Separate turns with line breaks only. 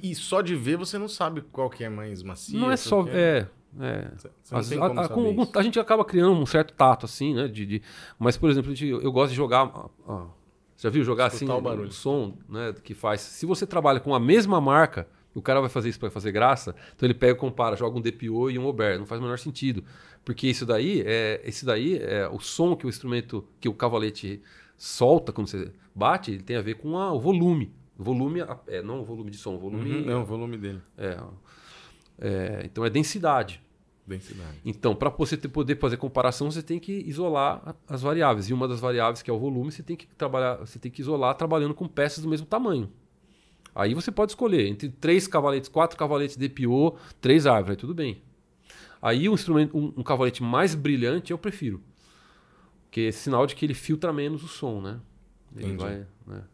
E, e, só de ver você não sabe qual que é mais macia. Não é só. É. é.
é. a, a, com, a, gente acaba criando um certo tato, assim, né? De, de mas, por exemplo, eu gosto de jogar. Ó, ah, ah, já viu jogar Escutar assim o, o, som né, que faz? Se você trabalha com a mesma marca, o cara vai fazer isso para fazer graça, então ele pega e compara, joga um DPO e um Ober. Não faz o menor sentido. Porque isso daí é. Esse daí é o som que o instrumento, que o cavalete solta quando você bate, ele tem a ver com a, o volume. Volume, é, não volume de som, volume. Uhum, não, é, volume dele. É, é, então é densidade. Densidade. Então, para você ter, poder fazer comparação, você tem que isolar as variáveis. E uma das variáveis, que é o volume, você tem que trabalhar, você tem que isolar trabalhando com peças do mesmo tamanho. Aí você pode escolher entre três cavaletes, quatro cavaletes de piô três árvores, tudo bem. Aí um instrumento, um, um cavalete mais brilhante eu prefiro. Porque é sinal de que ele filtra menos o som, né? Ele Entendi. vai. Né?